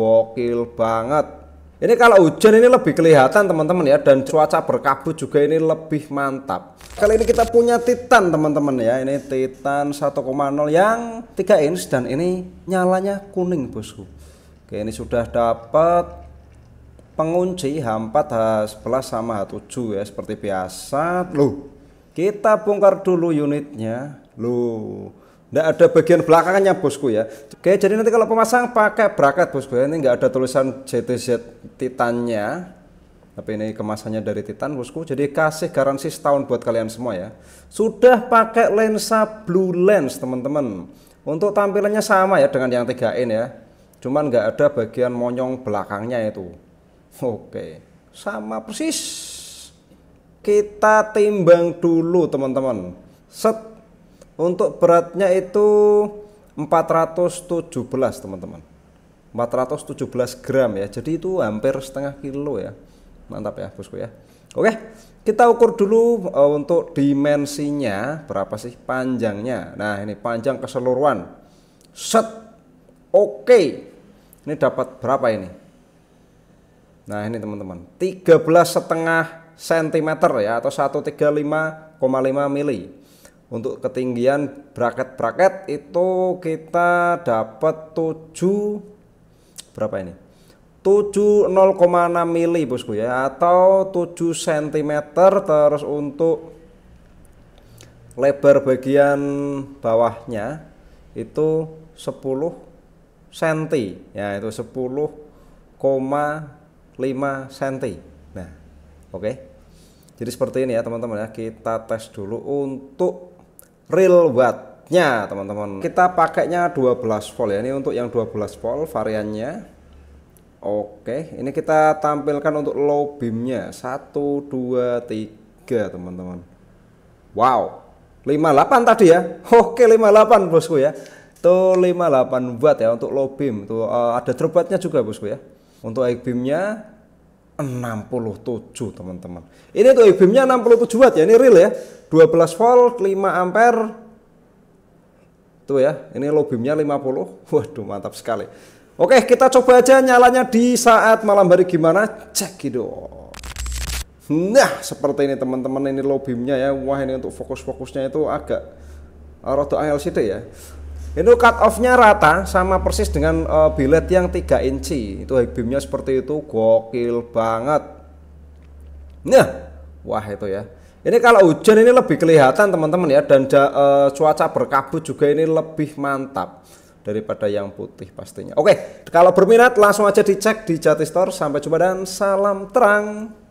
gokil banget ini kalau hujan ini lebih kelihatan teman-teman ya dan cuaca berkabut juga ini lebih mantap. Kali ini kita punya Titan teman-teman ya. Ini Titan 1,0 yang 3 inch dan ini nyalanya kuning bosku. Oke ini sudah dapat pengunci H4, H11 sama H7 ya seperti biasa. Loh kita bongkar dulu unitnya. Loh Nggak ada bagian belakangnya bosku ya. Oke, jadi nanti kalau pemasang pakai bracket bosku ya. Ini nggak ada tulisan JTZ Titannya. Tapi ini kemasannya dari Titan bosku. Jadi kasih garansi setahun buat kalian semua ya. Sudah pakai lensa blue lens teman-teman. Untuk tampilannya sama ya dengan yang 3 in ya. Cuman nggak ada bagian monyong belakangnya itu. Oke, sama persis. Kita timbang dulu teman-teman. Set untuk beratnya itu 417 teman-teman 417 gram ya Jadi itu hampir setengah kilo ya Mantap ya bosku ya Oke kita ukur dulu e, untuk dimensinya Berapa sih panjangnya Nah ini panjang keseluruhan Set Oke Ini dapat berapa ini Nah ini teman-teman 13 setengah cm ya Atau 135,5 mili untuk ketinggian bracket-bracket itu kita dapat 7 berapa ini? 70,6 mili bosku ya atau 7 cm terus untuk lebar bagian bawahnya itu 10 cm ya itu 10,5 cm nah oke okay. jadi seperti ini ya teman-teman ya kita tes dulu untuk real wattnya teman-teman kita pakainya 12 volt ya ini untuk yang 12 volt variannya oke ini kita tampilkan untuk low beamnya 1 2 3 teman-teman wow 58 tadi ya oke 58 bosku ya itu 58 watt ya untuk low beam tuh eh, ada terbuatnya juga bosku ya untuk high beamnya 67 teman-teman. Ini tuh e nya 67 watt ya, ini real ya. 12 volt, 5 ampere. Tuh ya, ini low nya 50. Waduh, mantap sekali. Oke, kita coba aja nyalanya di saat malam hari gimana. Cek gitu. Nah, seperti ini teman-teman, ini low nya ya. Wah, ini untuk fokus-fokusnya itu agak rada LCD ya. Itu cut off-nya rata sama persis dengan uh, billet yang 3 inci. Itu high beam-nya seperti itu, gokil banget. Nah, wah itu ya. Ini kalau hujan ini lebih kelihatan teman-teman ya dan uh, cuaca berkabut juga ini lebih mantap daripada yang putih pastinya. Oke, kalau berminat langsung aja dicek di Jati Store. Sampai jumpa dan salam terang.